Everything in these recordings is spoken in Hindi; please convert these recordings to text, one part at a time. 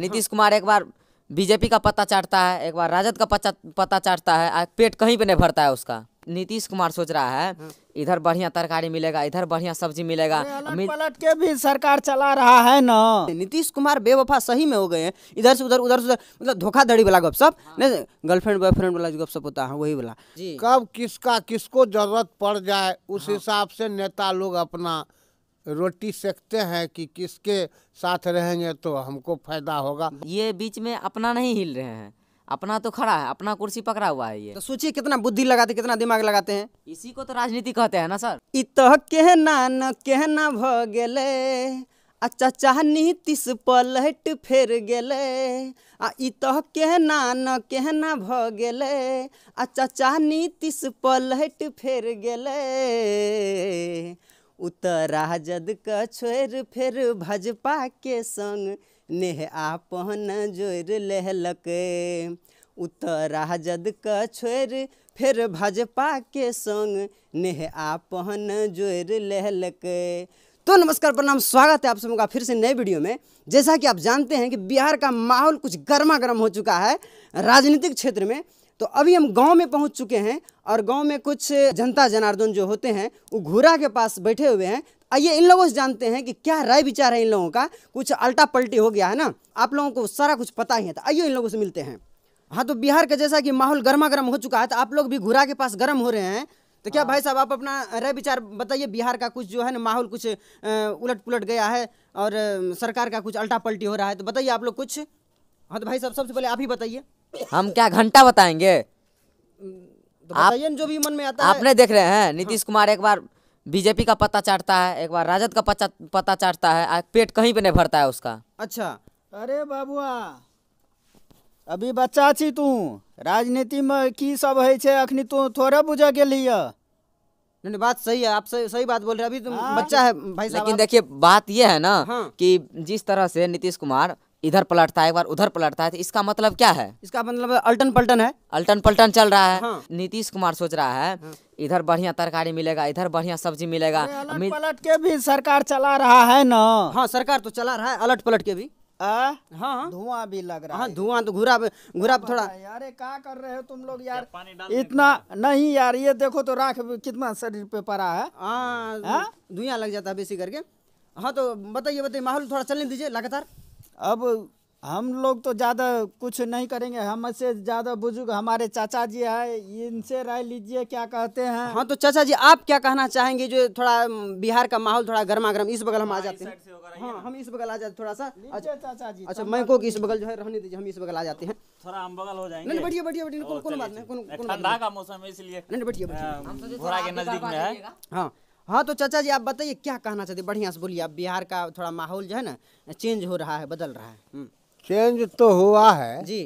नीतीश हाँ। कुमार एक बार बीजेपी का पता चाटता है एक बार राजद का पता पता चाटता है पेट कहीं पे नहीं भरता है उसका नीतीश कुमार सोच रहा है हाँ। इधर बढ़िया तरकारी मिलेगा इधर बढ़िया सब्जी मिलेगा पलट के भी सरकार चला रहा है ना नीतीश कुमार बेवफा सही में हो गए हैं इधर से उधर उधर से मतलब धोखाधड़ी वाला गपशप हाँ। गर्लफ्रेंड बॉयफ्रेंड वाला जो गपशप होता है हाँ, वही वाला कब किसका किसको जरूरत पड़ जाए उस हिसाब से नेता लोग अपना रोटी सेकते हैं कि किसके साथ रहेंगे तो हमको फायदा होगा ये बीच में अपना नहीं हिल रहे हैं अपना तो खड़ा है अपना कुर्सी पकड़ा हुआ है ये तो सोचिए कितना बुद्धि लगाते कितना दिमाग लगाते हैं इसी को तो राजनीति कहते हैं ना सर इत कहना न कहना भ गए अच्छा चाह नीतिस पलट फेर गए आ इत कहना न कहना भ गए अच्छा चाह नीतिस पलट फेर गए उतरा जद का छोड़ फिर भाजपा के संग नेह आपन जोड़ लहलक उतरा जद का छोड़ फिर भाजपा के संग नेह आपन जोड़ लहलक तो नमस्कार प्रणाम स्वागत है आप सबका फिर से नए वीडियो में जैसा कि आप जानते हैं कि बिहार का माहौल कुछ गर्मा गर्म हो चुका है राजनीतिक क्षेत्र में तो अभी हम गांव में पहुंच चुके हैं और गांव में कुछ जनता जनार्दन जो होते हैं वो घूरा के पास बैठे हुए हैं आइए इन लोगों से जानते हैं कि क्या राय विचार है इन लोगों का कुछ अल्टा पलटी हो गया है ना आप लोगों को सारा कुछ पता ही है तो आइए इन लोगों से मिलते हैं हाँ तो बिहार का जैसा कि माहौल गर्मा गर्म हो चुका है तो आप लोग भी घुरा के पास गर्म हो रहे हैं तो क्या हाँ। भाई साहब आप अपना राय विचार बताइए बिहार का कुछ जो है ना माहौल कुछ उलट पुलट गया है और सरकार का कुछ अल्टा पलटी हो रहा है तो बताइए आप लोग कुछ हाँ तो भाई साहब सबसे पहले आप ही बताइए हम क्या घंटा बताएंगे तो आप जो भी मन में आता आपने है। देख रहे हैं नीतीश कुमार एक बार बीजेपी का पता चाटता है एक बार राजद का पता चाटता है पेट कहीं पे नहीं भरता है उसका अच्छा अरे बाबुआ अभी बच्चा छी तू राजनीति में की सब है अखनी तू थोड़ा बुझा के लिए नहीं बात सही है आप सही सही बात बोल रहे अभी तो हाँ। बच्चा है भाई लेकिन देखिए बात ये है ना हाँ। कि जिस तरह से नीतीश कुमार इधर पलटता है एक बार उधर पलटता है तो इसका मतलब क्या है इसका मतलब अल्टन पलटन है अल्टन पलटन चल रहा है हाँ। नीतीश कुमार सोच रहा है हाँ। इधर बढ़िया तरकारी मिलेगा इधर बढ़िया सब्जी मिलेगा अलट पलट के भी सरकार चला रहा है ना हाँ सरकार तो चला रहा है अलट पलट के भी हाँ धुआं भी लग रहा है हाँ, धुआं तो घुरा घुरा थोड़ा यार क्या कर रहे हो तुम लोग यार इतना नहीं यार ये देखो तो राख कितना शरीर पे पड़ा है हाँ? धुआं लग जाता है बेसी करके हाँ तो बताइए बताइए माहौल थोड़ा चलने दीजिए लगातार अब हम लोग तो ज़्यादा कुछ नहीं करेंगे हमसे ज़्यादा बुजुर्ग हमारे चाचा जी है इनसे राय लीजिए क्या कहते हैं हाँ तो चाचा जी आप क्या कहना चाहेंगे जो थोड़ा बिहार का माहौल थोड़ा गर्मा गर्म इस बगल हम आ हाँ, जाते हैं हाँ हम इस बगल आ जाते थोड़ा सा अच्छा चाचा जी अच्छा मैं को इस बगल जो है रहने दीजिए हम इस बगल आ जाते हैं थोड़ा हम बगल हो जाएंगे बढ़िया बढ़िया बढ़िया बात नहीं का मौसम है इसलिए तो हाँ हाँ तो चाचा जी आप बताइए क्या कहना चाहते बढ़िया से बोलिए आप बिहार का थोड़ा माहौल जो है ना चेंज हो रहा है बदल रहा है चेंज हम्म। तो हुआ है जी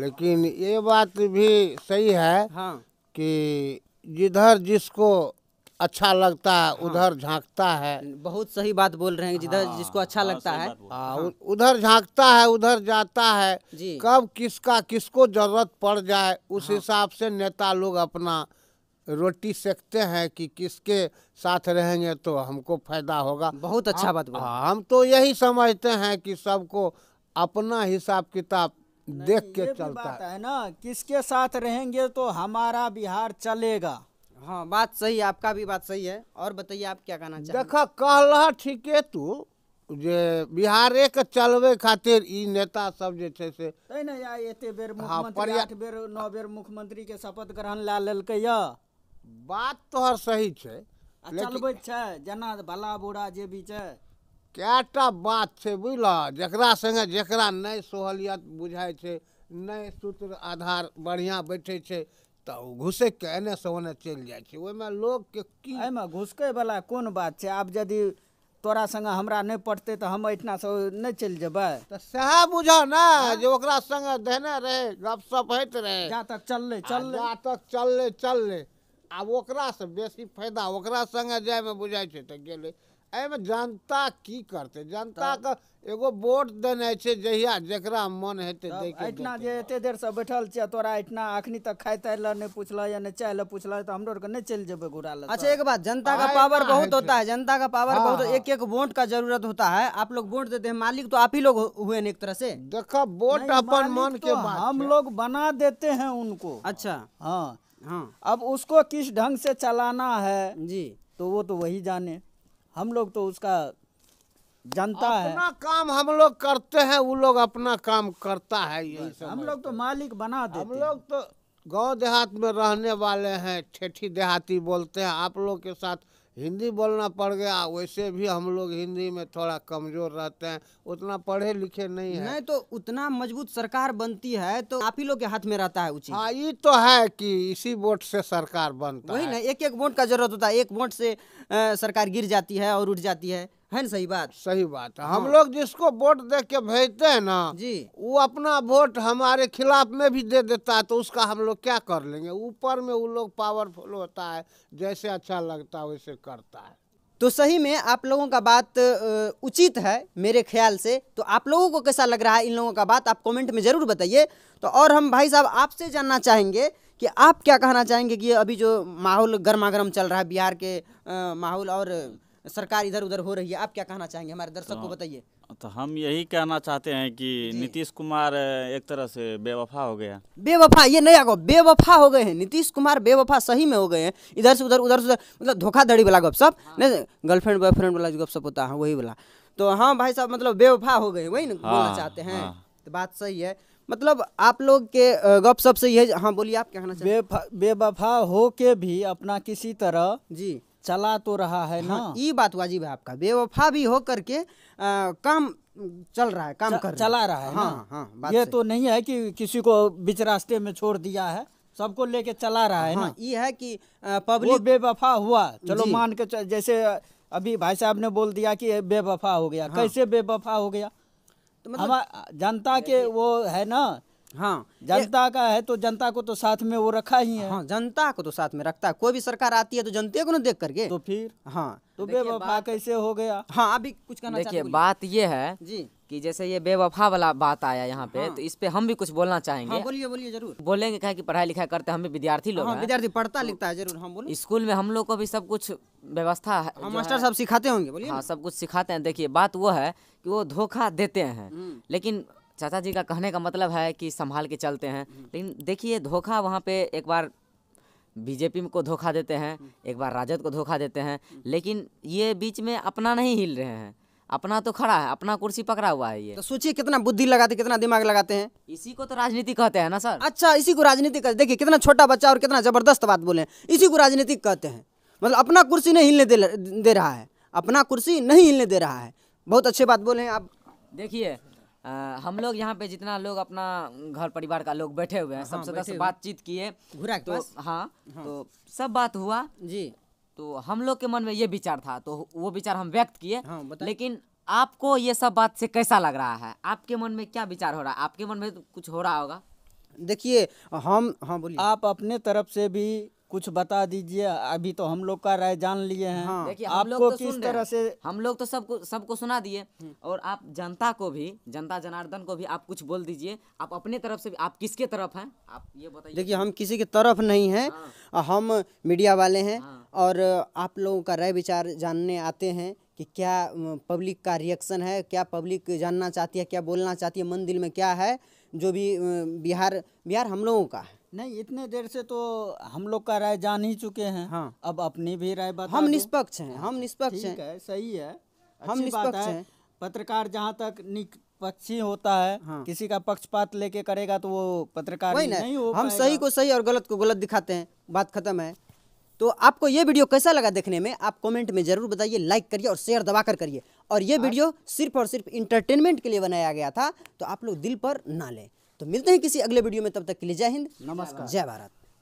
लेकिन ये बात भी सही है हाँ कि जिधर जिसको अच्छा लगता है हाँ। उधर झांकता है बहुत सही बात बोल रहे हैं जिधर हाँ। जिसको अच्छा हाँ, लगता है हाँ। उधर झांकता है उधर जाता है कब किसका किसको जरूरत पड़ जाए उस हाँ। हिसाब से नेता लोग अपना रोटी सेकते हैं कि किसके साथ रहेंगे तो हमको फायदा होगा बहुत अच्छा बात हाँ हम तो यही समझते हैं कि सबको अपना हिसाब किताब देख के चलता है ना किसके साथ रहेंगे तो हमारा बिहार चलेगा हाँ बात सही है आपका भी बात सही है और बताइए आप क्या कहना चाहते देखा कहला ठीक है तू जे बिहारे के चलवे खातिर ई नेता सब जे छे से तै ने एते बेर हाँ, मुख्यमंत्री आठ बेर नौ बेर मुख्यमंत्री के शपथ ग्रहण ला लेलकै या बात तोहर सही छे चलबे छे जना भला बुरा जे भी छे कएटा बात छे बुझलह जकरा सङ्गे जकरा नै सोहलियत बुझाय छे नै सूत्र आधार बढ़िया बैठे छे तो घुसे के एने से ओने चल चलि छे ओमे लोग के की एमे घुसके वाला कोन बात छे आप यदि तोरा संग हमरा नै पड़ते त हम इतना से नै चल जेबै त सहा बुझो ना जे ओकरा संग देने रहे गपशप होइत रहे जा तक चल ले चल ले जा तक चल ले चल ले आब ओकरासँ बेसी फायदा ओकरा संगे जाए बुझाइ छै गल अमे एहिमे जनता की जनता का एगो वोट देने जहिया जरा मन हेतना एहिठिना जे एते बैठल छे तोरा इतना अखनी तक खाए ताय नहीं नहि या नहीं चाय लए पुछलऽ तऽ हमरो आरके नहि चलि जेबै घुरा ला अच्छा एक बात जनता का पावर बहुत होता है जनता का पावर हाँ, बहुत हाँ। एक एक वोट का जरूरत होता है आप लोग वोट देते हैं मालिक तो आप ही लोग हुए एक तरह से देखो वोट अपन मन के तो हम लोग बना देते हैं उनको अच्छा हाँ हाँ। अब उसको किस ढंग से चलाना है जी तो वो तो वही जाने हम लोग तो उसका जनता है अपना काम हम लोग करते हैं वो लोग अपना काम करता है ये हम लोग तो मालिक बना देते हम लोग तो गांव देहात में रहने वाले हैं ठेठी देहाती बोलते हैं आप लोग के साथ हिंदी बोलना पड़ गया वैसे भी हम लोग हिंदी में थोड़ा कमजोर रहते हैं उतना पढ़े लिखे नहीं है नहीं तो उतना मजबूत सरकार बनती है तो आप ही लोग के हाथ में रहता है उचित हाँ ये तो है कि इसी वोट से सरकार बनता वही है। ना एक एक वोट का जरूरत होता है एक वोट से आ, सरकार गिर जाती है और उठ जाती है है ना सही बात सही बात है हम हाँ। लोग जिसको वोट दे के भेजते हैं ना जी वो अपना वोट हमारे खिलाफ में भी दे देता है तो उसका हम लोग क्या कर लेंगे ऊपर में वो लोग पावरफुल होता है जैसे अच्छा लगता है वैसे करता है तो सही में आप लोगों का बात उचित है मेरे ख्याल से तो आप लोगों को कैसा लग रहा है इन लोगों का बात आप कमेंट में ज़रूर बताइए तो और हम भाई साहब आपसे जानना चाहेंगे कि आप क्या कहना चाहेंगे कि अभी जो माहौल गर्मा गर्म चल रहा है बिहार के माहौल और सरकार इधर उधर हो रही है आप क्या कहना चाहेंगे हमारे दर्शक तो, को हाँ। बताइए तो हम यही कहना चाहते हैं कि नीतीश कुमार एक तरह से बेवफा हो गया बेवफा ये नहीं आगो बेवफा हो गए हैं नीतीश कुमार बेवफा सही में हो गए हैं इधर से उधर उधर से मतलब धोखाधड़ी वाला गप सब हाँ। नहीं गर्लफ्रेंड बॉयफ्रेंड वाला गप सब होता है वही वाला तो हाँ भाई साहब मतलब बेवफा हो गए वही ना हाँ, बोलना चाहते हैं हाँ। तो बात सही है मतलब आप लोग के गप सब से यह हाँ बोलिए आप क्या कहना चाहिए बेवफा हो के भी अपना किसी तरह जी चला तो रहा है ना ये हाँ। बात वाजिब है आपका बेवफा भी हो करके आ, काम चल रहा है काम कर चला रहा है हाँ, हाँ, ये तो नहीं है कि किसी को बीच रास्ते में छोड़ दिया है सबको लेके चला रहा है ना ये हाँ, है कि पब्लिक बेवफा हुआ चलो मान के जैसे अभी भाई साहब ने बोल दिया कि बेवफा हो गया हाँ। कैसे बेवफा हो गया तो मतलब जनता के वो है ना हाँ जनता का है तो जनता को तो साथ में वो रखा ही है हाँ जनता को तो साथ में रखता है कोई भी सरकार आती है तो जनता को ना देख करके तो फिर हाँ तो बेवफा कैसे हो गया हाँ अभी कुछ कहना देखिए बात ये है जी कि जैसे ये बेवफा वाला बात आया यहाँ पे हाँ। तो इस पे हम भी कुछ बोलना चाहेंगे हाँ, बोलिए बोलिए जरूर बोलेंगे क्या कि पढ़ाई लिखाई करते हम भी विद्यार्थी लोग हाँ, विद्यार्थी पढ़ता तो, लिखता है जरूर हम हाँ, बोलो स्कूल में हम लोग को भी सब कुछ व्यवस्था है हाँ, मास्टर सब सिखाते होंगे बोलिए हाँ सब कुछ सिखाते हैं देखिए बात वो है कि वो धोखा देते हैं हम्म। लेकिन चाचा जी का कहने का मतलब है कि संभाल के चलते हैं हम्म। लेकिन देखिए धोखा वहाँ पे एक बार बीजेपी को धोखा देते हैं हम्म। एक बार राजद को धोखा देते हैं हम्म। लेकिन ये बीच में अपना नहीं हिल रहे हैं अपना तो खड़ा है अपना कुर्सी पकड़ा हुआ है ये तो सोचिए कितना बुद्धि लगाते कितना दिमाग लगाते हैं इसी को तो राजनीति कहते हैं ना सर अच्छा इसी को राजनीति कहते देखिए कितना छोटा बच्चा और कितना जबरदस्त बात बोले इसी को राजनीति कहते हैं मतलब अपना कुर्सी नहीं हिलने दे, दे रहा है अपना कुर्सी नहीं हिलने दे रहा है बहुत अच्छी बात बोले हैं आप देखिए हम लोग यहाँ पे जितना लोग अपना घर परिवार का लोग बैठे हुए हैं हाँ, सबसे दस बातचीत किए तो हाँ, हाँ तो सब बात हुआ जी तो हम लोग के मन में ये विचार था तो वो विचार हम व्यक्त किए हाँ, लेकिन आपको ये सब बात से कैसा लग रहा है आपके मन में क्या विचार हो रहा है आपके मन में तो कुछ हो रहा होगा देखिए हम हाँ बोलिए आप अपने तरफ से भी कुछ बता दीजिए अभी तो हम लोग का राय जान लिए हैं हाँ। देखिए आप लोग तो किस तरह से हम लोग तो सबको सबको सुना दिए हम्म। और आप जनता को भी जनता जनार्दन को भी आप कुछ बोल दीजिए आप अपने तरफ से भी आप किसके तरफ हैं आप ये बताइए देखिए हम किसी के तरफ नहीं हैं हाँ। हम मीडिया वाले हैं हाँ। और आप लोगों का राय विचार जानने आते हैं कि क्या पब्लिक का रिएक्शन है क्या पब्लिक जानना चाहती है क्या बोलना चाहती है मन दिल में क्या है जो भी बिहार बिहार हम लोगों का है नहीं इतने देर से तो हम लोग का राय जान ही चुके हैं हाँ अब अपनी भी राय बता हम निष्पक्ष हैं हम निष्पक्ष हैं है सही है हम निष्पक्ष हैं पत्रकार जहाँ तक पक्षी होता है हाँ। किसी का पक्षपात लेके करेगा तो वो पत्रकार नहीं, नहीं हो हम सही को सही और गलत को गलत दिखाते हैं बात खत्म है तो आपको ये वीडियो कैसा लगा देखने में आप कमेंट में जरूर बताइए लाइक करिए और शेयर दबा कर करिए और ये हाँ। वीडियो सिर्फ और सिर्फ इंटरटेनमेंट के लिए बनाया गया था तो आप लोग दिल पर ना लें तो मिलते हैं किसी अगले वीडियो में तब तक के लिए जय हिंद नमस्कार जय भारत